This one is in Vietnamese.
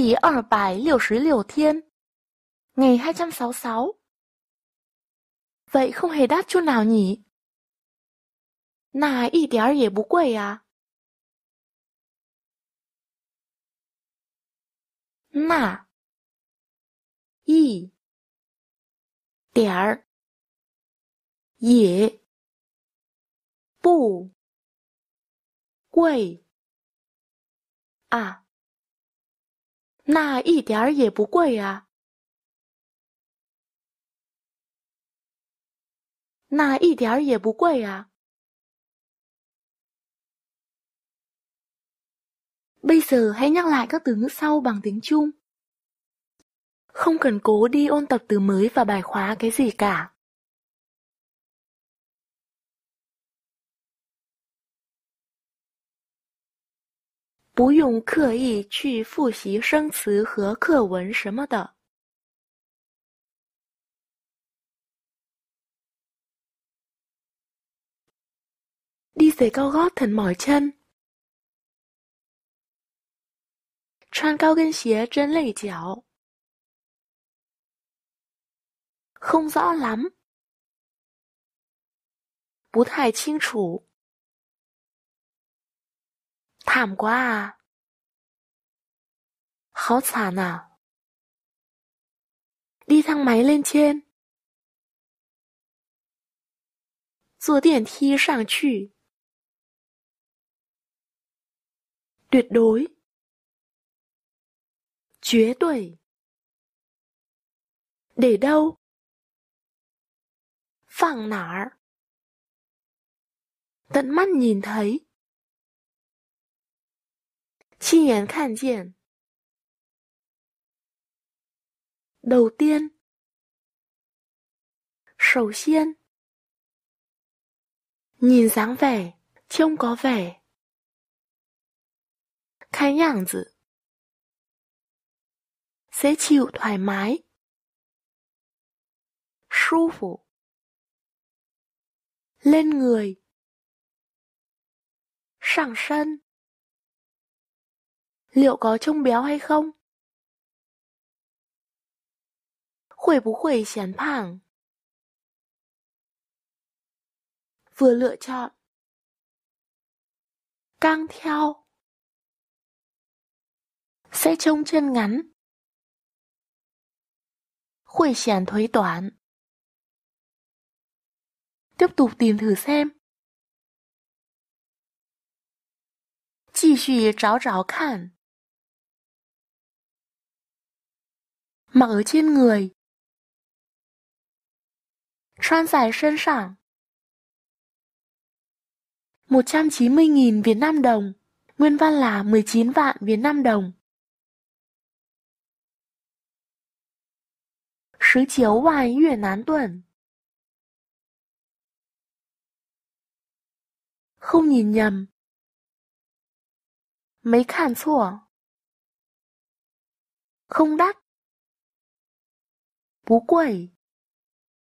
第二百六十六 thiên Ngày sáu Vậy không hề đắt chút nào nhỉ? Nà y điểm à? er 也不贵啊。那一点儿也不贵啊。那一点儿也不贵啊！那一点儿也不贵啊！Bây giờ hãy nhắc lại các từ ngữ sau bằng tiếng Trung. Không cần cố đi ôn tập từ mới và bài khóa cái gì cả. 不用刻意去复习生词和课文什么的。đi giày cao gót thận mỏi chân，穿高跟鞋真累脚。không rõ lắm，不太清楚。Thảm quá à. Khó xả à, Đi thang máy lên trên. 坐电梯上去。tuyệt tuổi, để đâu phẳng nả tận mắt nhìn thấy 亲眼看见。đầu tiên, sầu xiên, nhìn dáng vẻ, trông có vẻ, cái nhàng dự, dễ chịu thoải mái, 舒服, lên người, liệu có trông béo hay không? chán 会不会显胖? Vừa lựa chọn. Căng theo. Sẽ trông chân ngắn. Khuẩy chán thuế toán. Tiếp tục tìm thử xem. Tiếp tục tìm thử xem. mặc ở trên người. Trang giải sân sảng 190.000 Việt Nam đồng, nguyên văn là 19 vạn Việt Nam đồng. Sứ chiếu hoài Việt Nam tuần Không nhìn nhầm Mấy khản sủa Không đắt 不贵。